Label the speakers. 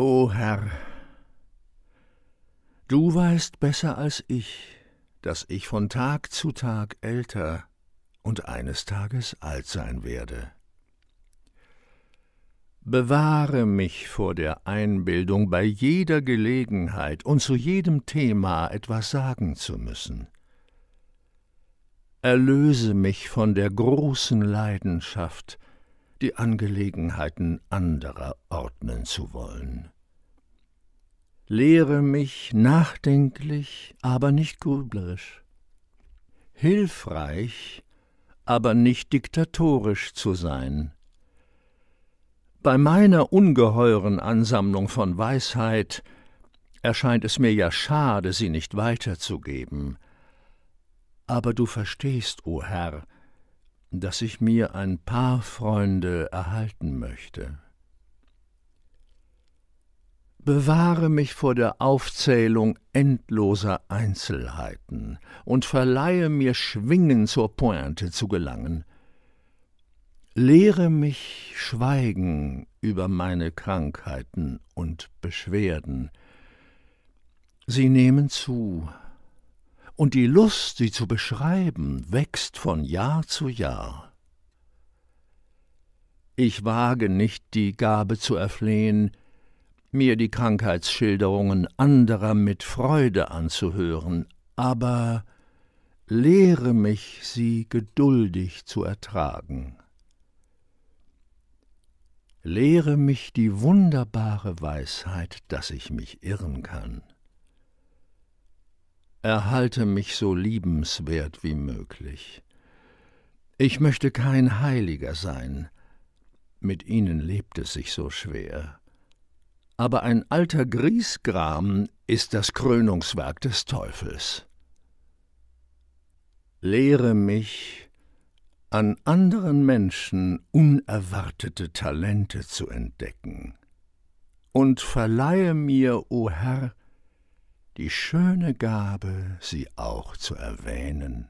Speaker 1: O Herr, du weißt besser als ich, dass ich von Tag zu Tag älter und eines Tages alt sein werde. Bewahre mich vor der Einbildung, bei jeder Gelegenheit und zu jedem Thema etwas sagen zu müssen. Erlöse mich von der großen Leidenschaft, die Angelegenheiten anderer ordnen zu wollen. Lehre mich nachdenklich, aber nicht grüblerisch, hilfreich, aber nicht diktatorisch zu sein. Bei meiner ungeheuren Ansammlung von Weisheit erscheint es mir ja schade, sie nicht weiterzugeben. Aber du verstehst, o oh Herr, dass ich mir ein paar Freunde erhalten möchte. Bewahre mich vor der Aufzählung endloser Einzelheiten und verleihe mir Schwingen zur Pointe zu gelangen. Lehre mich Schweigen über meine Krankheiten und Beschwerden. Sie nehmen zu, und die Lust, sie zu beschreiben, wächst von Jahr zu Jahr. Ich wage nicht, die Gabe zu erflehen, mir die Krankheitsschilderungen anderer mit Freude anzuhören, aber lehre mich, sie geduldig zu ertragen. Lehre mich die wunderbare Weisheit, dass ich mich irren kann erhalte mich so liebenswert wie möglich. Ich möchte kein Heiliger sein, mit ihnen lebt es sich so schwer. Aber ein alter Griesgram ist das Krönungswerk des Teufels. Lehre mich, an anderen Menschen unerwartete Talente zu entdecken, und verleihe mir, o Herr, die schöne Gabe, sie auch zu erwähnen.